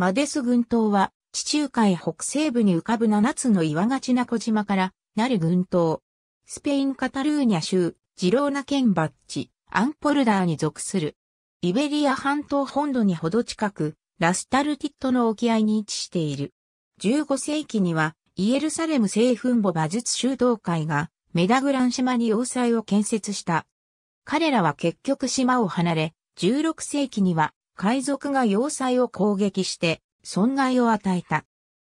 マデス群島は、地中海北西部に浮かぶ7つの岩がちな小島からなる群島。スペイン・カタルーニャ州、ジローナ県バッチ、アンポルダーに属する。イベリア半島本土にほど近く、ラスタルティットの沖合に位置している。15世紀には、イエルサレム聖墳墓馬術修道会が、メダグラン島に要塞を建設した。彼らは結局島を離れ、16世紀には海賊が要塞を攻撃して損害を与えた。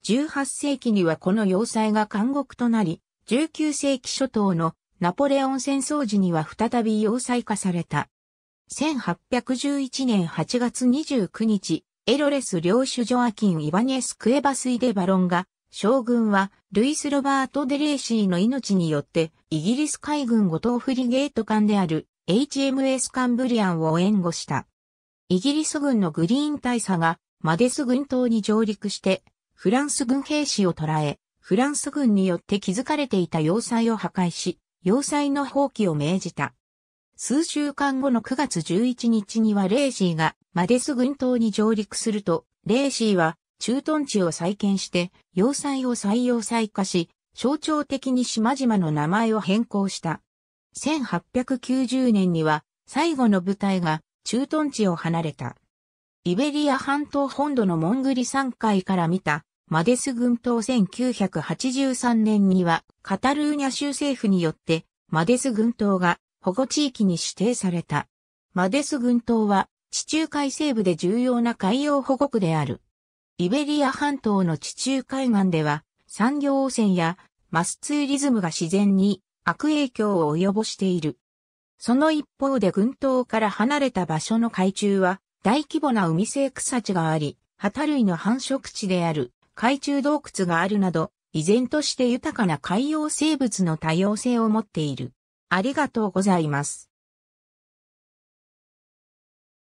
18世紀にはこの要塞が監獄となり、19世紀初頭のナポレオン戦争時には再び要塞化された。1811年8月29日、エロレス領主ジョアキン・イバニエス・クエバスイデ・バロンが、将軍はルイス・ロバート・デレーシーの命によって、イギリス海軍五島フリゲート艦である HMS カンブリアンを援護した。イギリス軍のグリーン大佐がマデス軍島に上陸して、フランス軍兵士を捕らえ、フランス軍によって築かれていた要塞を破壊し、要塞の放棄を命じた。数週間後の9月11日にはレイシーがマデス軍島に上陸すると、レイシーは駐屯地を再建して要塞を再要塞化し、象徴的に島々の名前を変更した。1890年には最後の部隊が駐屯地を離れた。イベリア半島本土のモングリ山海から見たマデス群島1983年にはカタルーニャ州政府によってマデス群島が保護地域に指定された。マデス群島は地中海西部で重要な海洋保護区である。イベリア半島の地中海岸では産業汚染やマスツーリズムが自然に悪影響を及ぼしている。その一方で群島から離れた場所の海中は大規模な海生草地があり、ハタ類の繁殖地である海中洞窟があるなど、依然として豊かな海洋生物の多様性を持っている。ありがとうございます。